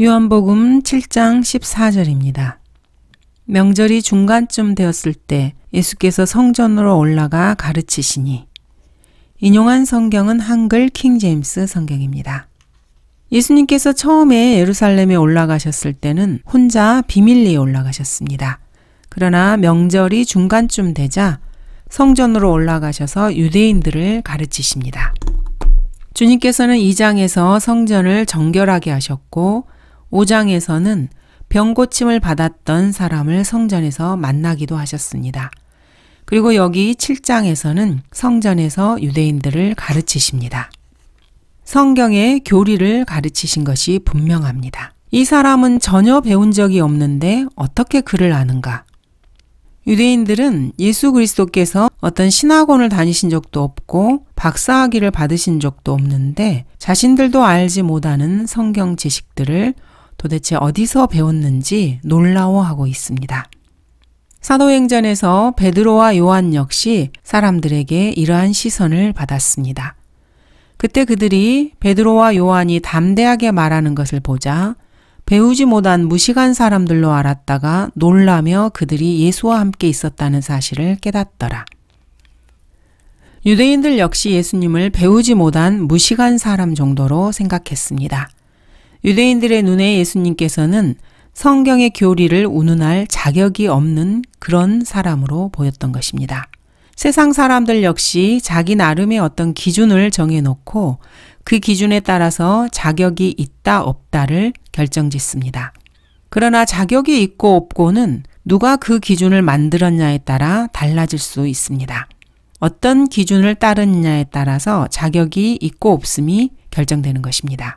요한복음 7장 14절입니다. 명절이 중간쯤 되었을 때 예수께서 성전으로 올라가 가르치시니 인용한 성경은 한글 킹제임스 성경입니다. 예수님께서 처음에 예루살렘에 올라가셨을 때는 혼자 비밀리에 올라가셨습니다. 그러나 명절이 중간쯤 되자 성전으로 올라가셔서 유대인들을 가르치십니다. 주님께서는 이장에서 성전을 정결하게 하셨고 5장에서는 병고침을 받았던 사람을 성전에서 만나기도 하셨습니다. 그리고 여기 7장에서는 성전에서 유대인들을 가르치십니다. 성경의 교리를 가르치신 것이 분명합니다. 이 사람은 전혀 배운 적이 없는데 어떻게 그를 아는가? 유대인들은 예수 그리스도께서 어떤 신학원을 다니신 적도 없고 박사학위를 받으신 적도 없는데 자신들도 알지 못하는 성경 지식들을 도대체 어디서 배웠는지 놀라워하고 있습니다. 사도행전에서 베드로와 요한 역시 사람들에게 이러한 시선을 받았습니다. 그때 그들이 베드로와 요한이 담대하게 말하는 것을 보자 배우지 못한 무식한 사람들로 알았다가 놀라며 그들이 예수와 함께 있었다는 사실을 깨닫더라. 유대인들 역시 예수님을 배우지 못한 무식한 사람 정도로 생각했습니다. 유대인들의 눈에 예수님께서는 성경의 교리를 운운할 자격이 없는 그런 사람으로 보였던 것입니다. 세상 사람들 역시 자기 나름의 어떤 기준을 정해놓고 그 기준에 따라서 자격이 있다 없다를 결정 짓습니다. 그러나 자격이 있고 없고는 누가 그 기준을 만들었냐에 따라 달라질 수 있습니다. 어떤 기준을 따르느냐에 따라서 자격이 있고 없음이 결정되는 것입니다.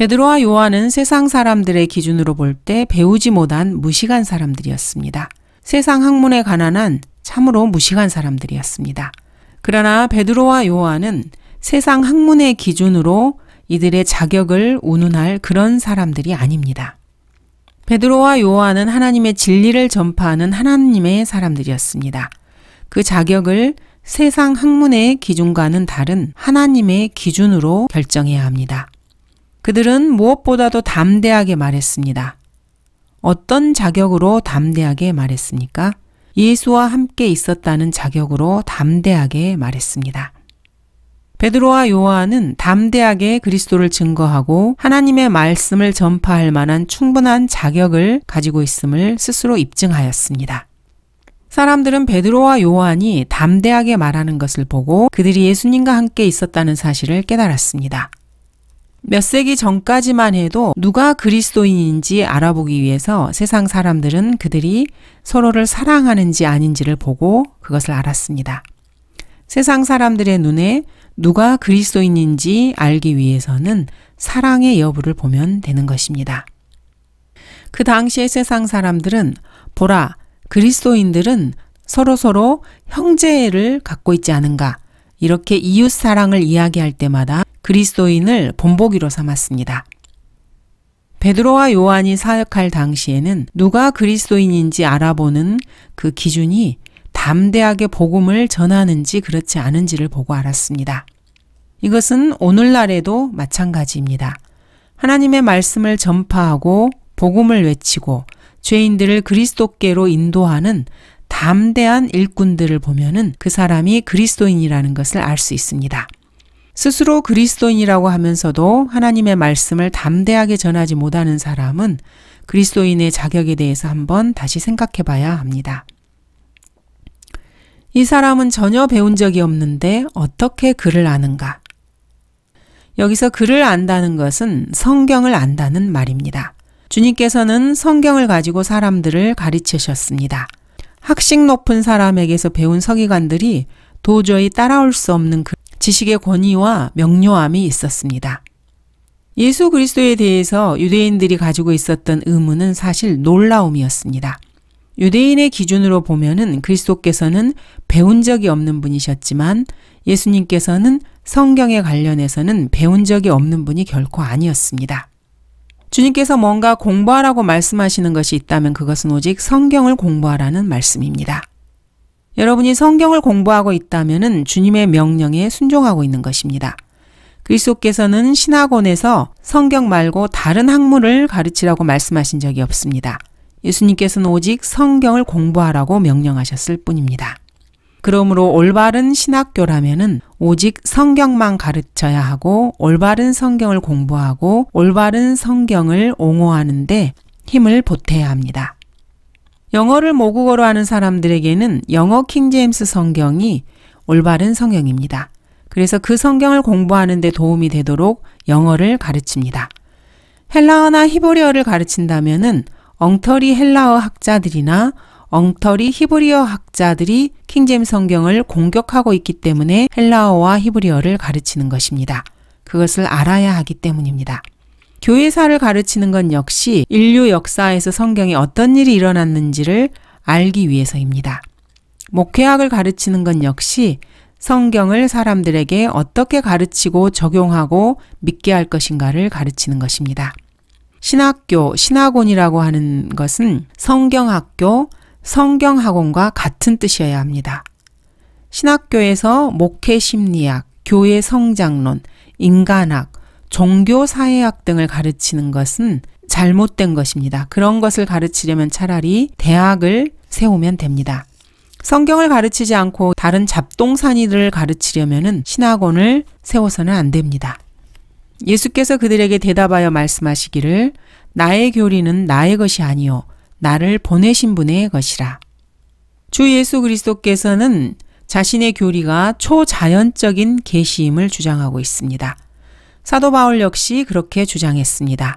베드로와 요한은 세상 사람들의 기준으로 볼 때 배우지 못한 무식한 사람들이었습니다. 세상 학문에 가난한 참으로 무식한 사람들이었습니다. 그러나 베드로와 요한은 세상 학문의 기준으로 이들의 자격을 운운할 그런 사람들이 아닙니다. 베드로와 요한은 하나님의 진리를 전파하는 하나님의 사람들이었습니다. 그 자격을 세상 학문의 기준과는 다른 하나님의 기준으로 결정해야 합니다. 그들은 무엇보다도 담대하게 말했습니다. 어떤 자격으로 담대하게 말했습니까? 예수와 함께 있었다는 자격으로 담대하게 말했습니다. 베드로와 요한은 담대하게 그리스도를 증거하고 하나님의 말씀을 전파할 만한 충분한 자격을 가지고 있음을 스스로 입증하였습니다. 사람들은 베드로와 요한이 담대하게 말하는 것을 보고 그들이 예수님과 함께 있었다는 사실을 깨달았습니다. 몇 세기 전까지만 해도 누가 그리스도인인지 알아보기 위해서 세상 사람들은 그들이 서로를 사랑하는지 아닌지를 보고 그것을 알았습니다. 세상 사람들의 눈에 누가 그리스도인인지 알기 위해서는 사랑의 여부를 보면 되는 것입니다. 그 당시의 세상 사람들은 보라, 그리스도인들은 서로서로 형제를 갖고 있지 않은가, 이렇게 이웃 사랑을 이야기할 때마다 그리스도인을 본보기로 삼았습니다. 베드로와 요한이 사역할 당시에는 누가 그리스도인인지 알아보는 그 기준이 담대하게 복음을 전하는지 그렇지 않은지를 보고 알았습니다. 이것은 오늘날에도 마찬가지입니다. 하나님의 말씀을 전파하고 복음을 외치고 죄인들을 그리스도께로 인도하는 담대한 일꾼들을 보면은 그 사람이 그리스도인이라는 것을 알 수 있습니다. 스스로 그리스도인이라고 하면서도 하나님의 말씀을 담대하게 전하지 못하는 사람은 그리스도인의 자격에 대해서 한번 다시 생각해 봐야 합니다. 이 사람은 전혀 배운 적이 없는데 어떻게 글을 아는가? 여기서 글을 안다는 것은 성경을 안다는 말입니다. 주님께서는 성경을 가지고 사람들을 가르치셨습니다. 학식 높은 사람에게서 배운 서기관들이 도저히 따라올 수 없는 글 그 지식의 권위와 명료함이 있었습니다. 예수 그리스도에 대해서 유대인들이 가지고 있었던 의문은 사실 놀라움이었습니다. 유대인의 기준으로 보면은 그리스도께서는 배운 적이 없는 분이셨지만 예수님께서는 성경에 관련해서는 배운 적이 없는 분이 결코 아니었습니다. 주님께서 뭔가 공부하라고 말씀하시는 것이 있다면 그것은 오직 성경을 공부하라는 말씀입니다. 여러분이 성경을 공부하고 있다면 주님의 명령에 순종하고 있는 것입니다. 그리스도께서는 신학원에서 성경 말고 다른 학문을 가르치라고 말씀하신 적이 없습니다. 예수님께서는 오직 성경을 공부하라고 명령하셨을 뿐입니다. 그러므로 올바른 신학교라면은 오직 성경만 가르쳐야 하고 올바른 성경을 공부하고 올바른 성경을 옹호하는데 힘을 보태야 합니다. 영어를 모국어로 하는 사람들에게는 영어 킹제임스 성경이 올바른 성경입니다. 그래서 그 성경을 공부하는 데 도움이 되도록 영어를 가르칩니다. 헬라어나 히브리어를 가르친다면은 엉터리 헬라어 학자들이나 엉터리 히브리어 학자들이 킹제임 성경을 공격하고 있기 때문에 헬라어와 히브리어를 가르치는 것입니다. 그것을 알아야 하기 때문입니다. 교회사를 가르치는 건 역시 인류 역사에서 성경에 어떤 일이 일어났는지를 알기 위해서입니다. 목회학을 가르치는 건 역시 성경을 사람들에게 어떻게 가르치고 적용하고 믿게 할 것인가를 가르치는 것입니다. 신학교, 신학원이라고 하는 것은 성경학교, 성경학원과 같은 뜻이어야 합니다. 신학교에서 목회 심리학, 교회 성장론, 인간학, 종교 사회학 등을 가르치는 것은 잘못된 것입니다. 그런 것을 가르치려면 차라리 대학을 세우면 됩니다. 성경을 가르치지 않고 다른 잡동사니들을 가르치려면 신학원을 세워서는 안 됩니다. 예수께서 그들에게 대답하여 말씀하시기를 나의 교리는 나의 것이 아니요 나를 보내신 분의 것이라. 주 예수 그리스도께서는 자신의 교리가 초자연적인 계시임을 주장하고 있습니다. 사도 바울 역시 그렇게 주장했습니다.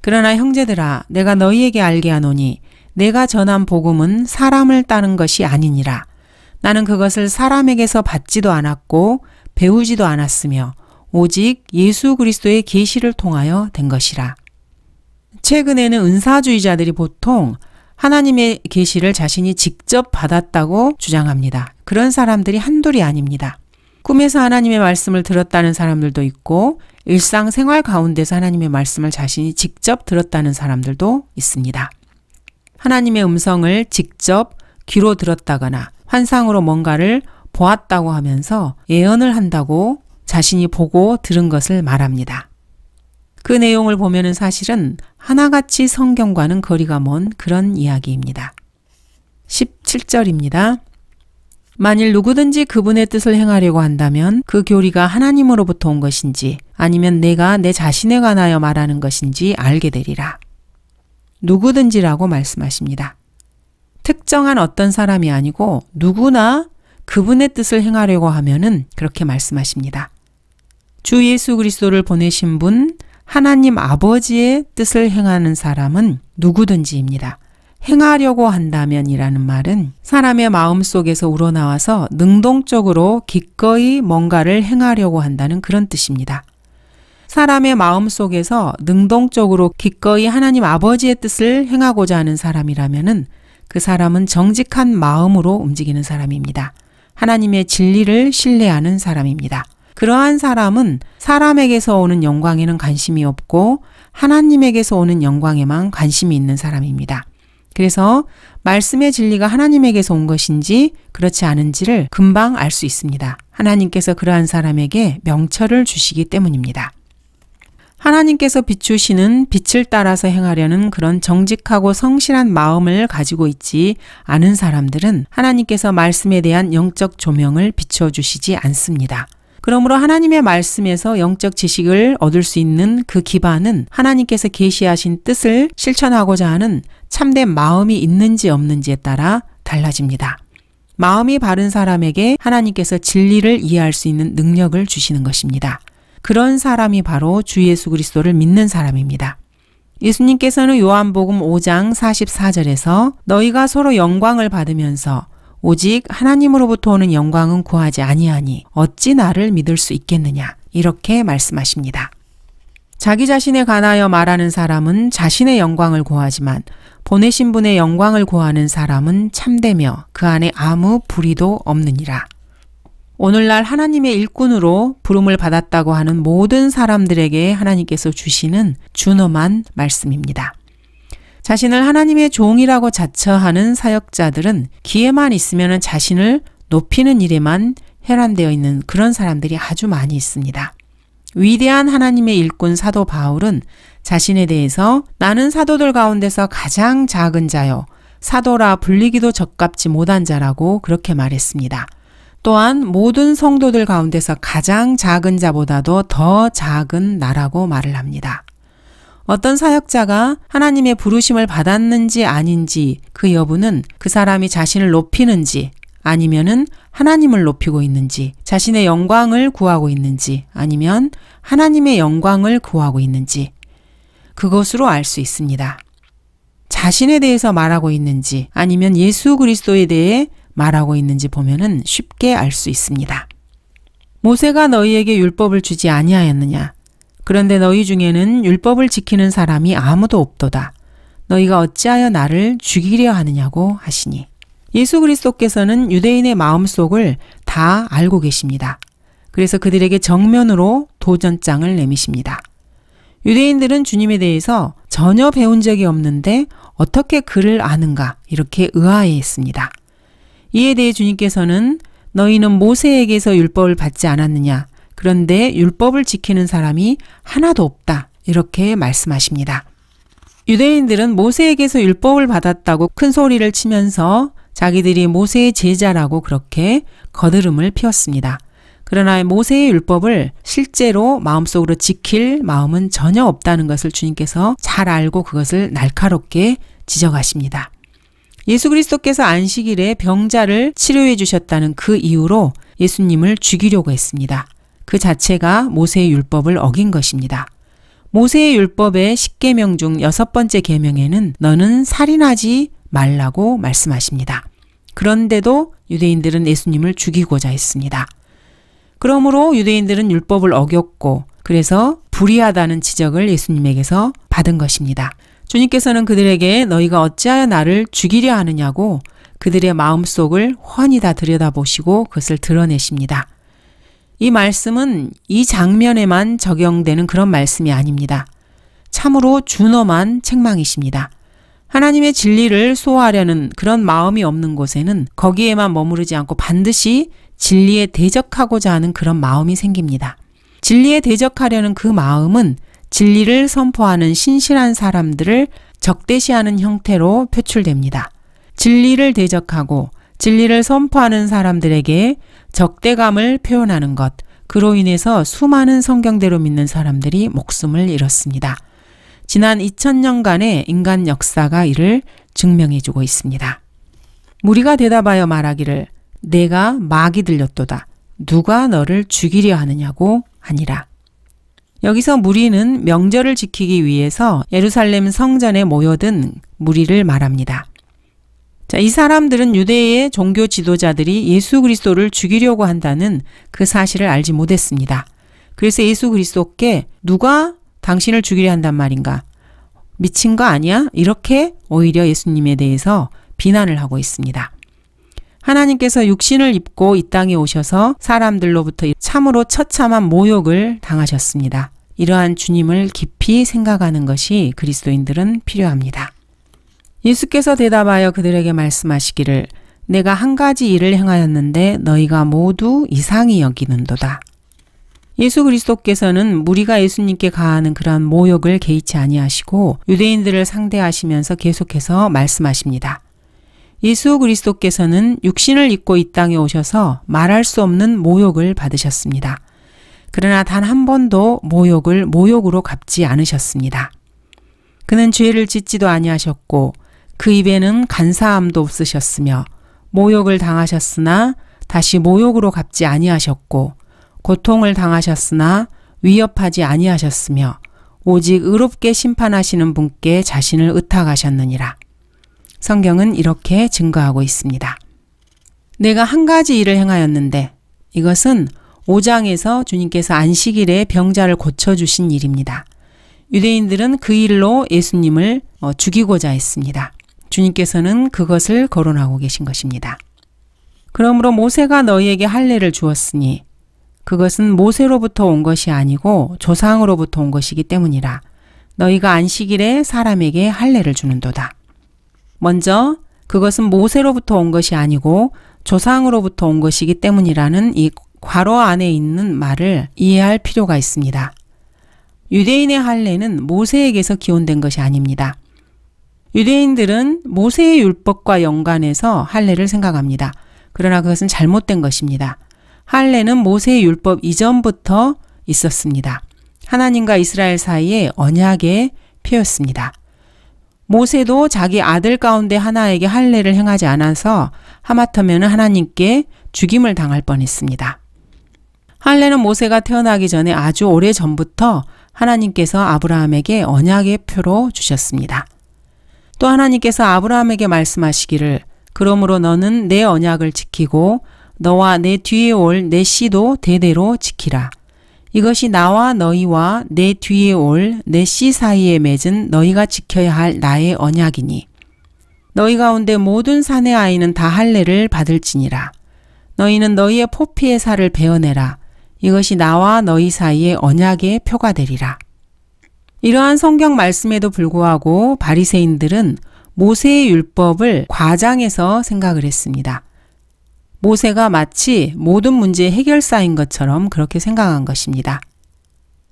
그러나 형제들아 내가 너희에게 알게 하노니 내가 전한 복음은 사람을 따는 것이 아니니라. 나는 그것을 사람에게서 받지도 않았고 배우지도 않았으며 오직 예수 그리스도의 계시를 통하여 된 것이라. 최근에는 은사주의자들이 보통 하나님의 계시를 자신이 직접 받았다고 주장합니다. 그런 사람들이 한둘이 아닙니다. 꿈에서 하나님의 말씀을 들었다는 사람들도 있고 일상생활 가운데서 하나님의 말씀을 자신이 직접 들었다는 사람들도 있습니다. 하나님의 음성을 직접 귀로 들었다거나 환상으로 뭔가를 보았다고 하면서 예언을 한다고 자신이 보고 들은 것을 말합니다. 그 내용을 보면 사실은 하나같이 성경과는 거리가 먼 그런 이야기입니다. 17절입니다. 만일 누구든지 그분의 뜻을 행하려고 한다면 그 교리가 하나님으로부터 온 것인지 아니면 내가 내 자신에 관하여 말하는 것인지 알게 되리라. 누구든지라고 말씀하십니다. 특정한 어떤 사람이 아니고 누구나 그분의 뜻을 행하려고 하면은 그렇게 말씀하십니다. 주 예수 그리스도를 보내신 분 하나님 아버지의 뜻을 행하는 사람은 누구든지입니다. 행하려고 한다면이라는 말은 사람의 마음 속에서 우러나와서 능동적으로 기꺼이 뭔가를 행하려고 한다는 그런 뜻입니다. 사람의 마음 속에서 능동적으로 기꺼이 하나님 아버지의 뜻을 행하고자 하는 사람이라면그 사람은 정직한 마음으로 움직이는 사람입니다. 하나님의 진리를 신뢰하는 사람입니다. 그러한 사람은 사람에게서 오는 영광에는 관심이 없고 하나님에게서 오는 영광에만 관심이 있는 사람입니다. 그래서 말씀의 진리가 하나님에게서 온 것인지 그렇지 않은지를 금방 알 수 있습니다. 하나님께서 그러한 사람에게 명철을 주시기 때문입니다. 하나님께서 비추시는 빛을 따라서 행하려는 그런 정직하고 성실한 마음을 가지고 있지 않은 사람들은 하나님께서 말씀에 대한 영적 조명을 비춰주시지 않습니다. 그러므로 하나님의 말씀에서 영적 지식을 얻을 수 있는 그 기반은 하나님께서 계시하신 뜻을 실천하고자 하는 참된 마음이 있는지 없는지에 따라 달라집니다. 마음이 바른 사람에게 하나님께서 진리를 이해할 수 있는 능력을 주시는 것입니다. 그런 사람이 바로 주 예수 그리스도를 믿는 사람입니다. 예수님께서는 요한복음 5장 44절에서 너희가 서로 영광을 받으면서 오직 하나님으로부터 오는 영광은 구하지 아니하니 어찌 나를 믿을 수 있겠느냐. 이렇게 말씀하십니다. 자기 자신에 관하여 말하는 사람은 자신의 영광을 구하지만 보내신 분의 영광을 구하는 사람은 참되며 그 안에 아무 불의도 없느니라. 오늘날 하나님의 일꾼으로 부름을 받았다고 하는 모든 사람들에게 하나님께서 주시는 준엄한 말씀입니다. 자신을 하나님의 종이라고 자처하는 사역자들은 기회만 있으면 자신을 높이는 일에만 해란되어 있는 그런 사람들이 아주 많이 있습니다. 위대한 하나님의 일꾼 사도 바울은 자신에 대해서 나는 사도들 가운데서 가장 작은 자요. 사도라 불리기도 적합지 못한 자라고 그렇게 말했습니다. 또한 모든 성도들 가운데서 가장 작은 자보다도 더 작은 나라고 말을 합니다. 어떤 사역자가 하나님의 부르심을 받았는지 아닌지 그 여부는 그 사람이 자신을 높이는지 아니면은 하나님을 높이고 있는지, 자신의 영광을 구하고 있는지, 아니면 하나님의 영광을 구하고 있는지, 그것으로 알 수 있습니다. 자신에 대해서 말하고 있는지, 아니면 예수 그리스도에 대해 말하고 있는지 보면은 쉽게 알 수 있습니다. 모세가 너희에게 율법을 주지 아니하였느냐? 그런데 너희 중에는 율법을 지키는 사람이 아무도 없도다. 너희가 어찌하여 나를 죽이려 하느냐고 하시니. 예수 그리스도께서는 유대인의 마음속을 다 알고 계십니다. 그래서 그들에게 정면으로 도전장을 내미십니다. 유대인들은 주님에 대해서 전혀 배운 적이 없는데 어떻게 그를 아는가 이렇게 의아해 했습니다. 이에 대해 주님께서는 너희는 모세에게서 율법을 받지 않았느냐 그런데 율법을 지키는 사람이 하나도 없다. 이렇게 말씀하십니다. 유대인들은 모세에게서 율법을 받았다고 큰 소리를 치면서 자기들이 모세의 제자라고 그렇게 거드름을 피웠습니다. 그러나 모세의 율법을 실제로 마음속으로 지킬 마음은 전혀 없다는 것을 주님께서 잘 알고 그것을 날카롭게 지적하십니다. 예수 그리스도께서 안식일에 병자를 치료해 주셨다는 그 이유로 예수님을 죽이려고 했습니다. 그 자체가 모세의 율법을 어긴 것입니다. 모세의 율법의 10계명 중 여섯 번째 계명에는 너는 살인하지 말라고 말씀하십니다. 그런데도 유대인들은 예수님을 죽이고자 했습니다. 그러므로 유대인들은 율법을 어겼고 그래서 불의하다는 지적을 예수님에게서 받은 것입니다. 주님께서는 그들에게 너희가 어찌하여 나를 죽이려 하느냐고 그들의 마음속을 훤히 다 들여다보시고 그것을 드러내십니다. 이 말씀은 이 장면에만 적용되는 그런 말씀이 아닙니다. 참으로 준엄한 책망이십니다. 하나님의 진리를 소화하려는 그런 마음이 없는 곳에는 거기에만 머무르지 않고 반드시 진리에 대적하고자 하는 그런 마음이 생깁니다. 진리에 대적하려는 그 마음은 진리를 선포하는 신실한 사람들을 적대시하는 형태로 표출됩니다. 진리를 대적하고 진리를 선포하는 사람들에게 적대감을 표현하는 것, 그로 인해서 수많은 성경대로 믿는 사람들이 목숨을 잃었습니다. 지난 2000년간의 인간 역사가 이를 증명해주고 있습니다. 무리가 대답하여 말하기를 내가 막이 들렸도다. 누가 너를 죽이려 하느냐고 아니라. 여기서 무리는 명절을 지키기 위해서 예루살렘 성전에 모여든 무리를 말합니다. 자, 이 사람들은 유대의 종교 지도자들이 예수 그리스도를 죽이려고 한다는 그 사실을 알지 못했습니다. 그래서 예수 그리스도께 누가 당신을 죽이려 한단 말인가? 미친 거 아니야? 이렇게 오히려 예수님에 대해서 비난을 하고 있습니다. 하나님께서 육신을 입고 이 땅에 오셔서 사람들로부터 참으로 처참한 모욕을 당하셨습니다. 이러한 주님을 깊이 생각하는 것이 그리스도인들은 필요합니다. 예수께서 대답하여 그들에게 말씀하시기를 내가 한 가지 일을 행하였는데 너희가 모두 이상히 여기는도다. 예수 그리스도께서는 무리가 예수님께 가하는 그러한 모욕을 개의치 아니하시고 유대인들을 상대하시면서 계속해서 말씀하십니다. 예수 그리스도께서는 육신을 입고 이 땅에 오셔서 말할 수 없는 모욕을 받으셨습니다. 그러나 단 한 번도 모욕을 모욕으로 갚지 않으셨습니다. 그는 죄를 짓지도 아니하셨고 그 입에는 간사함도 없으셨으며 모욕을 당하셨으나 다시 모욕으로 갚지 아니하셨고 고통을 당하셨으나 위협하지 아니하셨으며 오직 의롭게 심판하시는 분께 자신을 의탁하셨느니라. 성경은 이렇게 증거하고 있습니다. 내가 한 가지 일을 행하였는데 이것은 5장에서 주님께서 안식일에 병자를 고쳐주신 일입니다. 유대인들은 그 일로 예수님을 어, 죽이고자 했습니다. 주님께서는 그것을 거론하고 계신 것입니다. 그러므로 모세가 너희에게 할례를 주었으니 그것은 모세로부터 온 것이 아니고 조상으로부터 온 것이기 때문이라 너희가 안식일에 사람에게 할례를 주는도다. 먼저 그것은 모세로부터 온 것이 아니고 조상으로부터 온 것이기 때문이라는 이 괄호 안에 있는 말을 이해할 필요가 있습니다. 유대인의 할례는 모세에게서 기원된 것이 아닙니다. 유대인들은 모세의 율법과 연관해서 할례를 생각합니다. 그러나 그것은 잘못된 것입니다. 할례는 모세의 율법 이전부터 있었습니다. 하나님과 이스라엘 사이의 언약의 표였습니다. 모세도 자기 아들 가운데 하나에게 할례를 행하지 않아서 하마터면 하나님께 죽임을 당할 뻔했습니다. 할례는 모세가 태어나기 전에 아주 오래 전부터 하나님께서 아브라함에게 언약의 표로 주셨습니다. 또 하나님께서 아브라함에게 말씀하시기를 그러므로 너는 내 언약을 지키고 너와 내 뒤에 올 내 씨도 대대로 지키라. 이것이 나와 너희와 내 뒤에 올 내 씨 사이에 맺은 너희가 지켜야 할 나의 언약이니 너희 가운데 모든 산의 아이는 다 할례를 받을지니라 너희는 너희의 포피의 살을 베어내라 이것이 나와 너희 사이의 언약의 표가 되리라 이러한 성경 말씀에도 불구하고 바리새인들은 모세의 율법을 과장해서 생각을 했습니다. 모세가 마치 모든 문제의 해결사인 것처럼 그렇게 생각한 것입니다.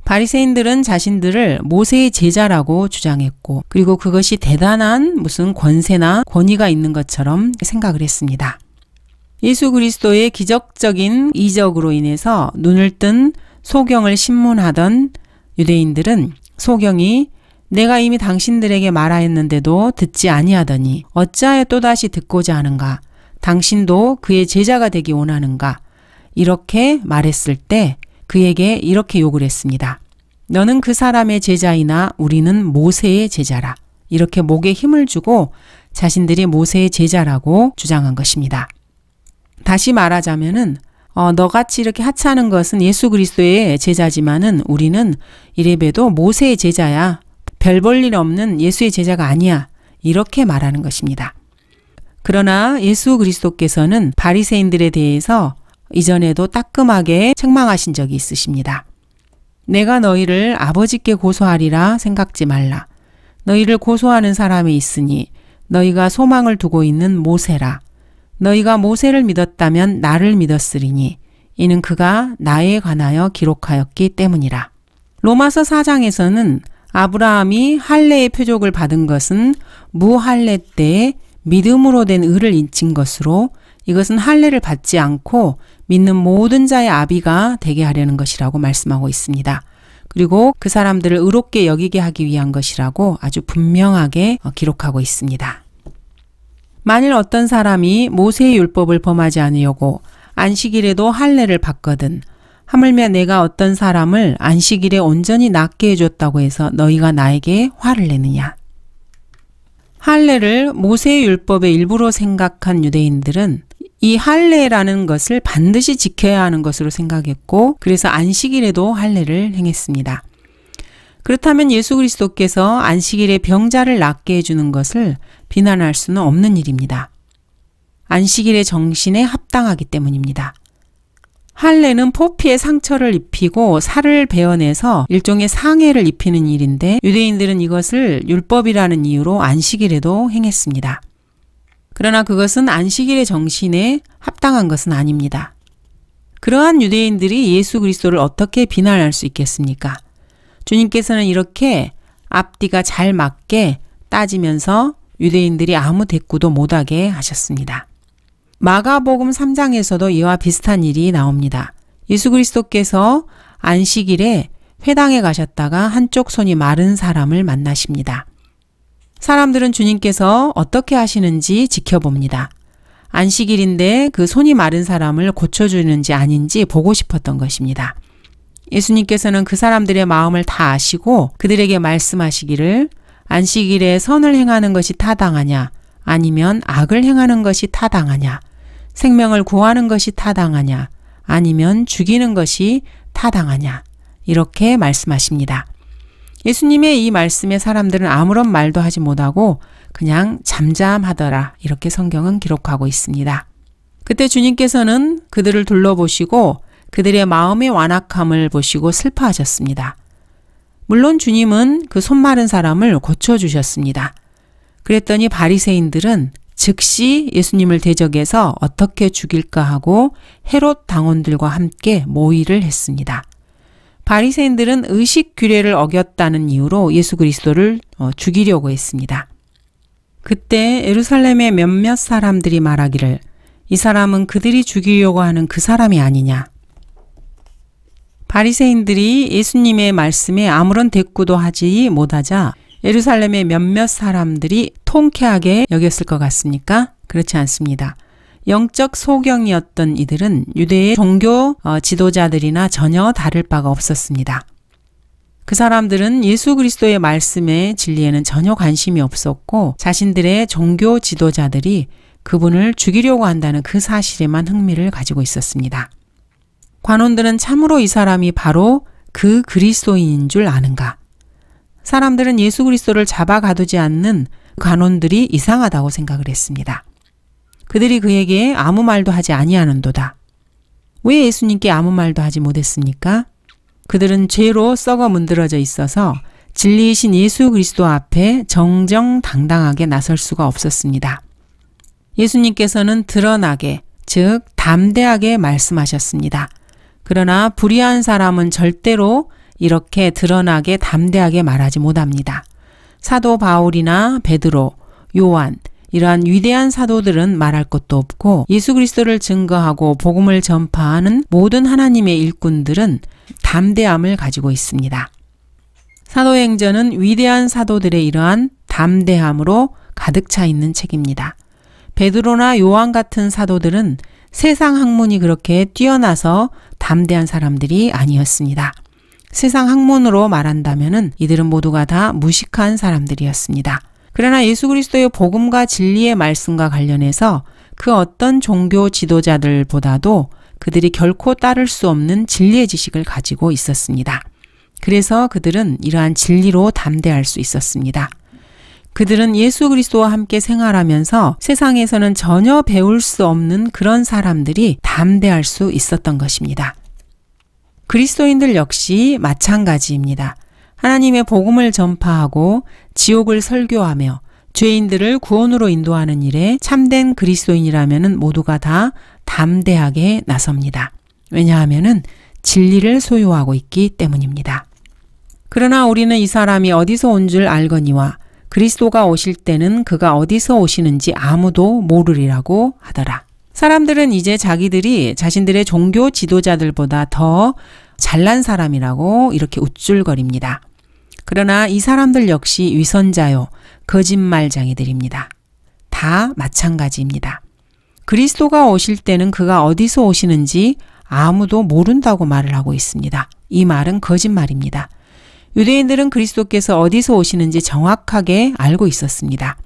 바리새인들은 자신들을 모세의 제자라고 주장했고 그리고 그것이 대단한 무슨 권세나 권위가 있는 것처럼 생각을 했습니다. 예수 그리스도의 기적적인 이적으로 인해서 눈을 뜬 소경을 신문하던 유대인들은 소경이 내가 이미 당신들에게 말하였는데도 듣지 아니하더니 어찌하여 또다시 듣고자 하는가? 당신도 그의 제자가 되기 원하는가? 이렇게 말했을 때 그에게 이렇게 욕을 했습니다. 너는 그 사람의 제자이나 우리는 모세의 제자라. 이렇게 목에 힘을 주고 자신들이 모세의 제자라고 주장한 것입니다. 다시 말하자면은 어, 너같이 이렇게 하찮은 것은 예수 그리스도의 제자지만은 우리는 이래봬도 모세의 제자야. 별 볼 일 없는 예수의 제자가 아니야. 이렇게 말하는 것입니다. 그러나 예수 그리스도께서는 바리새인들에 대해서 이전에도 따끔하게 책망하신 적이 있으십니다. 내가 너희를 아버지께 고소하리라 생각지 말라. 너희를 고소하는 사람이 있으니 너희가 소망을 두고 있는 모세라. 너희가 모세를 믿었다면 나를 믿었으리니 이는 그가 나에 관하여 기록하였기 때문이라. 로마서 4장에서는 아브라함이 할례의 표적을 받은 것은 무할례 때에 믿음으로 된 의를 인친 것으로 이것은 할례를 받지 않고 믿는 모든 자의 아비가 되게 하려는 것이라고 말씀하고 있습니다. 그리고 그 사람들을 의롭게 여기게 하기 위한 것이라고 아주 분명하게 기록하고 있습니다. 만일 어떤 사람이 모세의 율법을 범하지 않으려고 안식일에도 할례를 받거든 하물며 내가 어떤 사람을 안식일에 온전히 낫게 해줬다고 해서 너희가 나에게 화를 내느냐. 할례를 모세의 율법의 일부로 생각한 유대인들은 이 할례라는 것을 반드시 지켜야 하는 것으로 생각했고 그래서 안식일에도 할례를 행했습니다. 그렇다면 예수 그리스도께서 안식일에 병자를 낫게 해주는 것을 비난할 수는 없는 일입니다. 안식일의 정신에 합당하기 때문입니다. 할례는 포피의 상처를 입히고 살을 베어내서 일종의 상해를 입히는 일인데 유대인들은 이것을 율법이라는 이유로 안식일에도 행했습니다. 그러나 그것은 안식일의 정신에 합당한 것은 아닙니다. 그러한 유대인들이 예수 그리스도를 어떻게 비난할 수 있겠습니까? 주님께서는 이렇게 앞뒤가 잘 맞게 따지면서 유대인들이 아무 대꾸도 못하게 하셨습니다. 마가복음 3장에서도 이와 비슷한 일이 나옵니다. 예수 그리스도께서 안식일에 회당에 가셨다가 한쪽 손이 마른 사람을 만나십니다. 사람들은 주님께서 어떻게 하시는지 지켜봅니다. 안식일인데 그 손이 마른 사람을 고쳐주는지 아닌지 보고 싶었던 것입니다. 예수님께서는 그 사람들의 마음을 다 아시고 그들에게 말씀하시기를 안식일에 선을 행하는 것이 타당하냐 아니면 악을 행하는 것이 타당하냐 생명을 구하는 것이 타당하냐 아니면 죽이는 것이 타당하냐 이렇게 말씀하십니다. 예수님의 이 말씀에 사람들은 아무런 말도 하지 못하고 그냥 잠잠하더라 이렇게 성경은 기록하고 있습니다. 그때 주님께서는 그들을 둘러보시고 그들의 마음의 완악함을 보시고 슬퍼하셨습니다. 물론 주님은 그 손마른 사람을 고쳐주셨습니다. 그랬더니 바리새인들은 즉시 예수님을 대적해서 어떻게 죽일까 하고 헤롯 당원들과 함께 모의를 했습니다. 바리새인들은 의식 규례를 어겼다는 이유로 예수 그리스도를 어, 죽이려고 했습니다. 그때 예루살렘의 몇몇 사람들이 말하기를 이 사람은 그들이 죽이려고 하는 그 사람이 아니냐. 바리새인들이 예수님의 말씀에 아무런 대꾸도 하지 못하자 예루살렘의 몇몇 사람들이 통쾌하게 여겼을 것 같습니까? 그렇지 않습니다. 영적 소경이었던 이들은 유대의 종교 어, 지도자들이나 전혀 다를 바가 없었습니다. 그 사람들은 예수 그리스도의 말씀의 진리에는 전혀 관심이 없었고 자신들의 종교 지도자들이 그분을 죽이려고 한다는 그 사실에만 흥미를 가지고 있었습니다. 관원들은 참으로 이 사람이 바로 그 그리스도인인 줄 아는가? 사람들은 예수 그리스도를 잡아 가두지 않는 관원들이 이상하다고 생각을 했습니다. 그들이 그에게 아무 말도 하지 아니하는도다. 왜 예수님께 아무 말도 하지 못했습니까? 그들은 죄로 썩어 문드러져 있어서 진리이신 예수 그리스도 앞에 정정당당하게 나설 수가 없었습니다. 예수님께서는 드러나게, 즉 담대하게 말씀하셨습니다. 그러나 불의한 사람은 절대로 이렇게 드러나게 담대하게 말하지 못합니다. 사도 바울이나 베드로, 요한, 이러한 위대한 사도들은 말할 것도 없고 예수 그리스도를 증거하고 복음을 전파하는 모든 하나님의 일꾼들은 담대함을 가지고 있습니다. 사도행전은 위대한 사도들의 이러한 담대함으로 가득 차 있는 책입니다. 베드로나 요한 같은 사도들은 세상 학문이 그렇게 뛰어나서 담대한 사람들이 아니었습니다. 세상 학문으로 말한다면 이들은 모두가 다 무식한 사람들이었습니다. 그러나 예수 그리스도의 복음과 진리의 말씀과 관련해서 그 어떤 종교 지도자들보다도 그들이 결코 따를 수 없는 진리의 지식을 가지고 있었습니다. 그래서 그들은 이러한 진리로 담대할 수 있었습니다. 그들은 예수 그리스도와 함께 생활하면서 세상에서는 전혀 배울 수 없는 그런 사람들이 담대할 수 있었던 것입니다. 그리스도인들 역시 마찬가지입니다. 하나님의 복음을 전파하고 지옥을 설교하며 죄인들을 구원으로 인도하는 일에 참된 그리스도인이라면 모두가 다 담대하게 나섭니다. 왜냐하면 진리를 소유하고 있기 때문입니다. 그러나 우리는 이 사람이 어디서 온 줄 알거니와 그리스도가 오실 때는 그가 어디서 오시는지 아무도 모르리라고 하더라. 사람들은 이제 자기들이 자신들의 종교 지도자들보다 더 잘난 사람이라고 이렇게 우쭐거립니다. 그러나 이 사람들 역시 위선자요, 거짓말장애들입니다다 마찬가지입니다. 그리스도가 오실 때는 그가 어디서 오시는지 아무도 모른다고 말을 하고 있습니다. 이 말은 거짓말입니다. 유대인들은 그리스도께서 어디서 오시는지 정확하게 알고 있었습니다.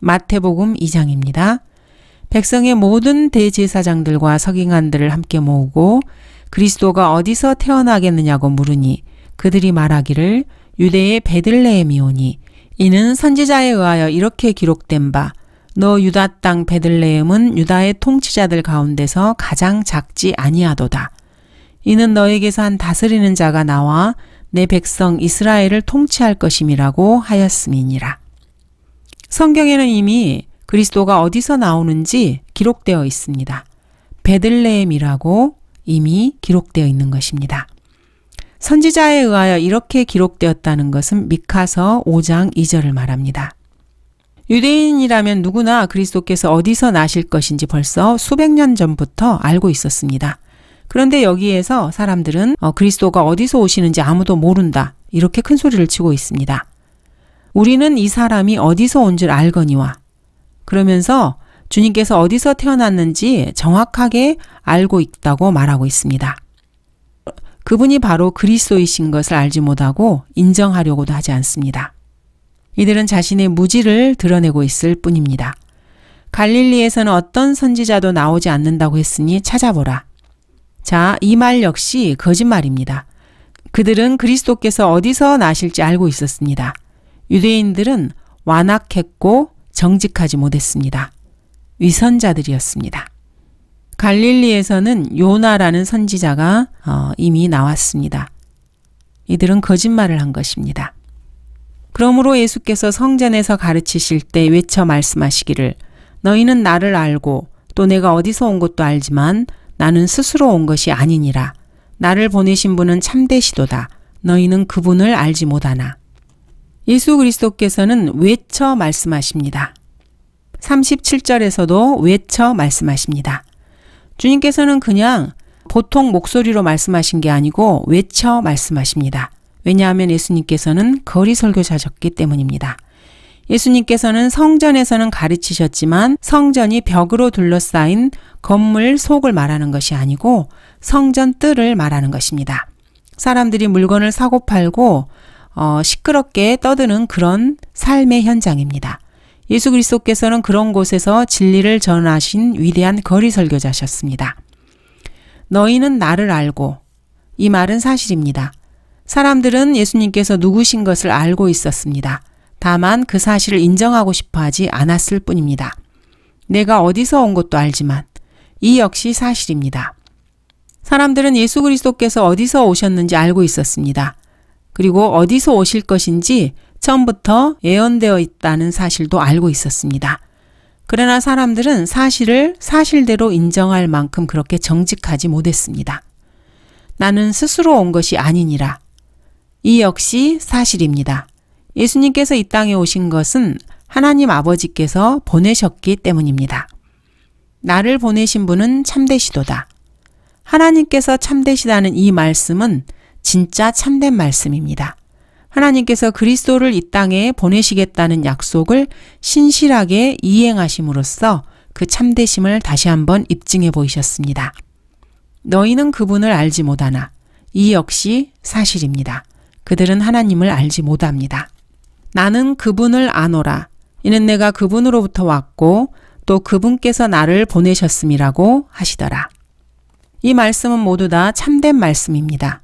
마태복음 2장입니다. 백성의 모든 대제사장들과 서기관들을 함께 모으고 그리스도가 어디서 태어나겠느냐고 물으니 그들이 말하기를 유대의 베들레헴이오니 이는 선지자에 의하여 이렇게 기록된 바 너 유다 땅 베들레헴은 유다의 통치자들 가운데서 가장 작지 아니하도다. 이는 너에게서 한 다스리는 자가 나와 내 백성 이스라엘을 통치할 것임이라고 하였음이니라. 성경에는 이미 그리스도가 어디서 나오는지 기록되어 있습니다. 베들레헴이라고 이미 기록되어 있는 것입니다. 선지자에 의하여 이렇게 기록되었다는 것은 미카서 5장 2절을 말합니다. 유대인이라면 누구나 그리스도께서 어디서 나실 것인지 벌써 수백 년 전부터 알고 있었습니다. 그런데 여기에서 사람들은 어, 그리스도가 어디서 오시는지 아무도 모른다. 이렇게 큰 소리를 치고 있습니다. 우리는 이 사람이 어디서 온 줄 알거니와 그러면서 주님께서 어디서 태어났는지 정확하게 알고 있다고 말하고 있습니다. 그분이 바로 그리스도이신 것을 알지 못하고 인정하려고도 하지 않습니다. 이들은 자신의 무지를 드러내고 있을 뿐입니다. 갈릴리에서는 어떤 선지자도 나오지 않는다고 했으니 찾아보라. 자, 이 말 역시 거짓말입니다. 그들은 그리스도께서 어디서 나실지 알고 있었습니다. 유대인들은 완악했고 정직하지 못했습니다. 위선자들이었습니다. 갈릴리에서는 요나라는 선지자가 어, 이미 나왔습니다. 이들은 거짓말을 한 것입니다. 그러므로 예수께서 성전에서 가르치실 때 외쳐 말씀하시기를 너희는 나를 알고 또 내가 어디서 온 것도 알지만 나는 스스로 온 것이 아니니라. 나를 보내신 분은 참되시도다. 너희는 그분을 알지 못하나. 예수 그리스도께서는 외쳐 말씀하십니다. 37절에서도 외쳐 말씀하십니다. 주님께서는 그냥 보통 목소리로 말씀하신 게 아니고 외쳐 말씀하십니다. 왜냐하면 예수님께서는 거리 설교자셨기 때문입니다. 예수님께서는 성전에서는 가르치셨지만 성전이 벽으로 둘러싸인 건물 속을 말하는 것이 아니고 성전 뜰을 말하는 것입니다. 사람들이 물건을 사고 팔고 어, 시끄럽게 떠드는 그런 삶의 현장입니다. 예수 그리스도께서는 그런 곳에서 진리를 전하신 위대한 거리 설교자셨습니다. 너희는 나를 알고 이 말은 사실입니다. 사람들은 예수님께서 누구신 것을 알고 있었습니다. 다만 그 사실을 인정하고 싶어 하지 않았을 뿐입니다. 내가 어디서 온 것도 알지만 이 역시 사실입니다. 사람들은 예수 그리스도께서 어디서 오셨는지 알고 있었습니다. 그리고 어디서 오실 것인지 처음부터 예언되어 있다는 사실도 알고 있었습니다. 그러나 사람들은 사실을 사실대로 인정할 만큼 그렇게 정직하지 못했습니다. 나는 스스로 온 것이 아니니라. 이 역시 사실입니다. 예수님께서 이 땅에 오신 것은 하나님 아버지께서 보내셨기 때문입니다. 나를 보내신 분은 참되시도다. 하나님께서 참되시다는 이 말씀은 진짜 참된 말씀입니다. 하나님께서 그리스도를 이 땅에 보내시겠다는 약속을 신실하게 이행하심으로써 그 참되심을 다시 한번 입증해 보이셨습니다. 너희는 그분을 알지 못하나. 이 역시 사실입니다. 그들은 하나님을 알지 못합니다. 나는 그분을 아노라. 이는 내가 그분으로부터 왔고 또 그분께서 나를 보내셨음이라고 하시더라. 이 말씀은 모두 다 참된 말씀입니다.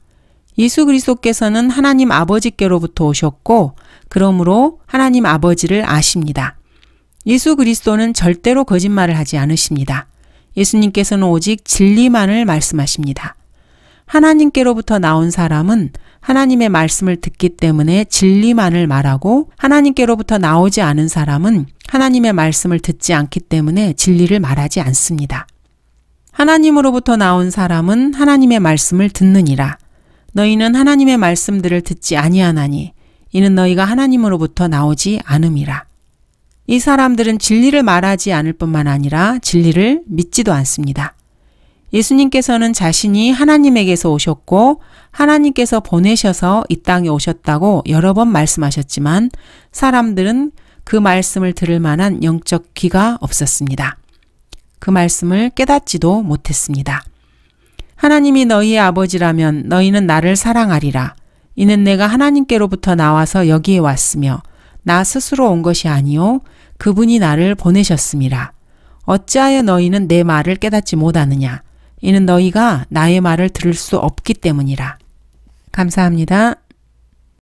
예수 그리스도께서는 하나님 아버지께로부터 오셨고 그러므로 하나님 아버지를 아십니다. 예수 그리스도는 절대로 거짓말을 하지 않으십니다. 예수님께서는 오직 진리만을 말씀하십니다. 하나님께로부터 나온 사람은 하나님의 말씀을 듣기 때문에 진리만을 말하고 하나님께로부터 나오지 않은 사람은 하나님의 말씀을 듣지 않기 때문에 진리를 말하지 않습니다. 하나님으로부터 나온 사람은 하나님의 말씀을 듣느니라. 너희는 하나님의 말씀들을 듣지 아니하나니 이는 너희가 하나님으로부터 나오지 않음이라. 이 사람들은 진리를 말하지 않을 뿐만 아니라 진리를 믿지도 않습니다. 예수님께서는 자신이 하나님에게서 오셨고 하나님께서 보내셔서 이 땅에 오셨다고 여러 번 말씀하셨지만 사람들은 그 말씀을 들을 만한 영적 귀가 없었습니다. 그 말씀을 깨닫지도 못했습니다. 하나님이 너희의 아버지라면 너희는 나를 사랑하리라. 이는 내가 하나님께로부터 나와서 여기에 왔으며 나 스스로 온 것이 아니요 그분이 나를 보내셨습니다. 어찌하여 너희는 내 말을 깨닫지 못하느냐? 이는 너희가 나의 말을 들을 수 없기 때문이라. 감사합니다.